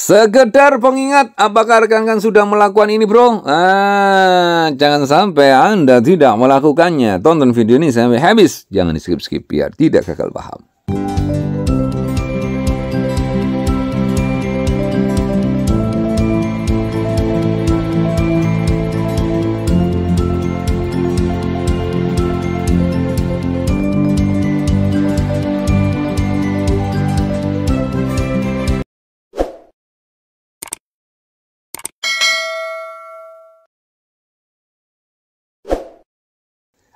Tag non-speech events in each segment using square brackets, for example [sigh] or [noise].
Sekedar pengingat, apakah rekan-rekan sudah melakukan ini bro? Ah, jangan sampai Anda tidak melakukannya. Tonton video ini sampai habis. Jangan di skip-skip biar tidak gagal paham.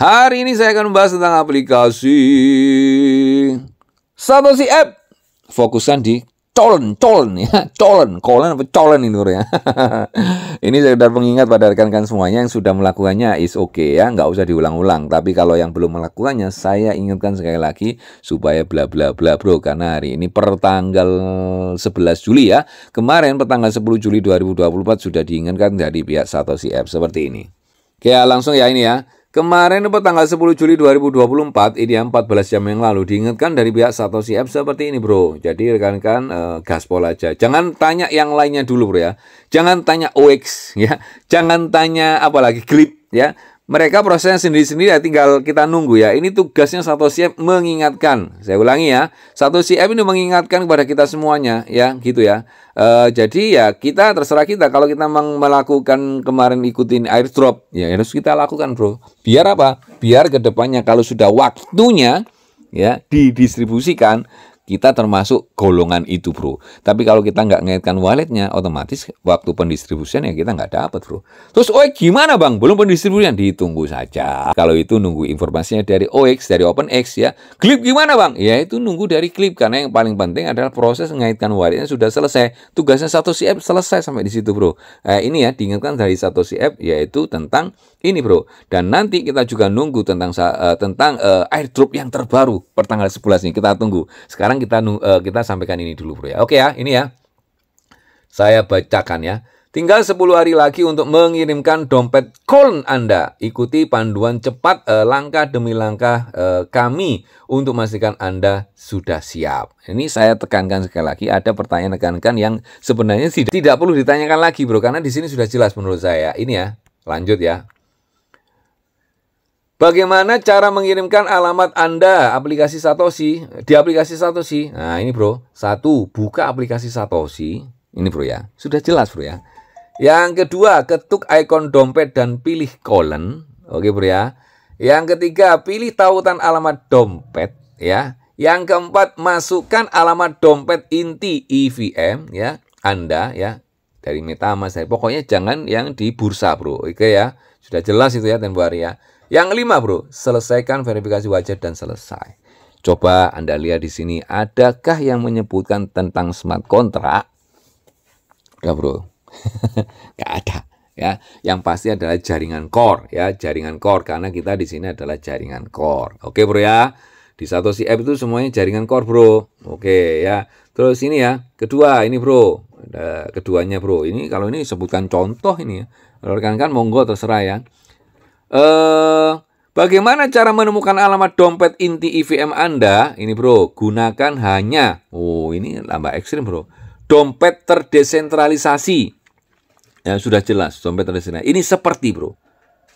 Hari ini saya akan membahas tentang aplikasi Satoshi App. Fokusan di colon, colon ya, [laughs] colon, colon apa colon ini ya. [laughs] ini sekedar pengingat pada rekan-rekan semuanya yang sudah melakukannya is oke okay ya, nggak usah diulang-ulang. Tapi kalau yang belum melakukannya, saya ingatkan sekali lagi supaya bla bla bla bro karena hari ini pertanggal tanggal 11 Juli ya. Kemarin per tanggal 10 Juli 2024 sudah diingatkan dari pihak Satoshi App seperti ini. Oke, ya, langsung ya ini ya. Kemarin pada tanggal 10 Juli 2024, ini 14 jam yang lalu, diingatkan dari pihak Satoshi App seperti ini bro. Jadi rekan-rekan eh, gaspol aja. Jangan tanya yang lainnya dulu bro ya. Jangan tanya OX ya. Jangan tanya apalagi Clip ya. Mereka prosesnya sendiri-sendiri ya tinggal kita nunggu ya. Ini tugasnya satu siap mengingatkan. Saya ulangi ya. Satu siap ini mengingatkan kepada kita semuanya ya gitu ya. E, jadi ya kita terserah kita kalau kita melakukan kemarin ikutin airdrop ya harus kita lakukan bro. Biar apa? Biar kedepannya kalau sudah waktunya ya didistribusikan kita termasuk golongan itu, bro. Tapi kalau kita nggak ngaitkan walletnya, otomatis waktu pendistribusian ya kita nggak dapat, bro. Terus, oi gimana bang? Belum pendistribusian? Ditunggu saja. Kalau itu nunggu informasinya dari OX, dari OpenX ya. Klip gimana bang? Ya itu nunggu dari klip karena yang paling penting adalah proses ngaitkan walletnya sudah selesai. Tugasnya satu CF selesai sampai di situ, bro. Eh, ini ya diingatkan dari satu CF yaitu tentang ini, bro. Dan nanti kita juga nunggu tentang uh, tentang uh, airdrop yang terbaru pertanggal 11 ini kita tunggu. Sekarang sekarang kita uh, kita sampaikan ini dulu bro ya. Oke ya, ini ya. Saya bacakan ya. Tinggal 10 hari lagi untuk mengirimkan dompet Koln Anda. Ikuti panduan cepat uh, langkah demi langkah uh, kami untuk memastikan Anda sudah siap. Ini saya tekankan sekali lagi, ada pertanyaan tekankan yang sebenarnya tidak, tidak perlu ditanyakan lagi bro, karena di sini sudah jelas menurut saya. Ini ya, lanjut ya. Bagaimana cara mengirimkan alamat Anda aplikasi Satoshi di aplikasi Satoshi? Nah, ini Bro. Satu, buka aplikasi Satoshi. Ini Bro ya. Sudah jelas Bro ya. Yang kedua, ketuk ikon dompet dan pilih colon. Oke Bro ya. Yang ketiga, pilih tautan alamat dompet ya. Yang keempat, masukkan alamat dompet inti EVM ya Anda ya dari MetaMask. Ya. Pokoknya jangan yang di bursa, Bro. Oke ya. Sudah jelas itu ya tempo hari ya. Yang lima Bro, selesaikan verifikasi wajah dan selesai. Coba Anda lihat di sini, adakah yang menyebutkan tentang smart contract? Enggak, Bro. Enggak [laughs] ada ya. Yang pasti adalah jaringan core ya, jaringan core karena kita di sini adalah jaringan core. Oke, Bro ya. Di satu si app itu semuanya jaringan core, Bro. Oke, ya. Terus ini ya, kedua ini, Bro. Keduanya, Bro. Ini kalau ini sebutkan contoh ini ya. Rekan-rekan monggo terserah ya eh, bagaimana cara menemukan alamat dompet inti IVM Anda? Ini bro, gunakan hanya, oh ini lambang ekstrim bro, dompet terdesentralisasi. Ya, sudah jelas, dompet terdesentralisasi. Ini seperti bro,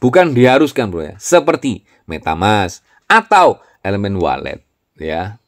bukan diharuskan bro ya, seperti Metamask atau elemen wallet ya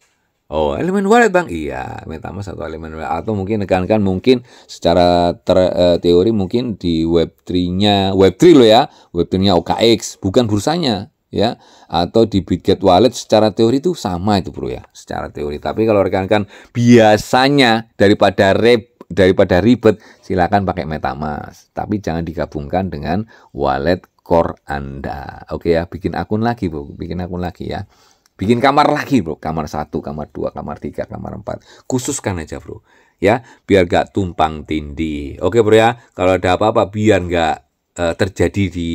Oh, elemen wallet bang, iya, metamask atau elemen wallet atau mungkin rekan-rekan mungkin secara ter, uh, teori mungkin di web 3-nya, web 3 lo ya, web 3-nya OKX, bukan bursanya ya, atau di Bitget Wallet secara teori itu sama itu bro ya, secara teori. Tapi kalau rekan-rekan biasanya daripada rep daripada ribet, silakan pakai metamask, tapi jangan digabungkan dengan wallet core Anda. Oke ya, bikin akun lagi, Bu, bikin akun lagi ya. Bikin kamar lagi bro, kamar satu, kamar dua, kamar tiga, kamar empat. Khususkan aja bro, ya biar gak tumpang tindih. Oke bro ya, kalau ada apa-apa biar gak uh, eh, terjadi di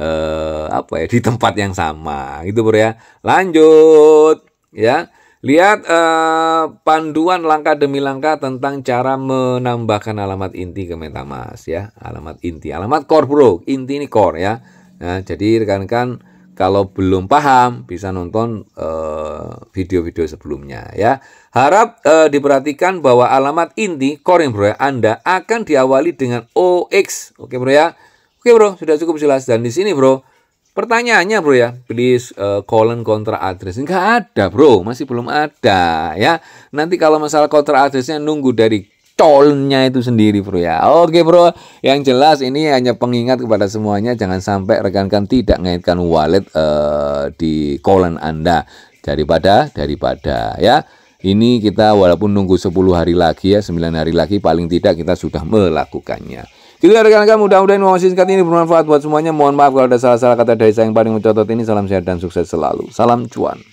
uh, apa ya di tempat yang sama gitu bro ya. Lanjut ya. Lihat eh, panduan langkah demi langkah tentang cara menambahkan alamat inti ke MetaMask ya. Alamat inti, alamat core bro. Inti ini core ya. Nah, jadi rekan-rekan kalau belum paham bisa nonton eh, video-video uh, sebelumnya ya. Harap uh, diperhatikan bahwa alamat inti yang bro ya, Anda akan diawali dengan OX. Oke bro ya. Oke bro, sudah cukup jelas dan di sini bro Pertanyaannya bro ya, please uh, eh, colon kontra address Enggak ada bro, masih belum ada ya. Nanti kalau masalah kontra addressnya nunggu dari tolnya itu sendiri bro ya Oke bro yang jelas ini hanya pengingat kepada semuanya jangan sampai rekan-rekan tidak mengaitkan wallet uh, di kolon Anda daripada daripada ya ini kita walaupun nunggu 10 hari lagi ya 9 hari lagi paling tidak kita sudah melakukannya jadi gitu ya, rekan-rekan mudah-mudahan informasi singkat ini bermanfaat buat semuanya mohon maaf kalau ada salah-salah kata dari saya yang paling mencotot ini salam sehat dan sukses selalu salam cuan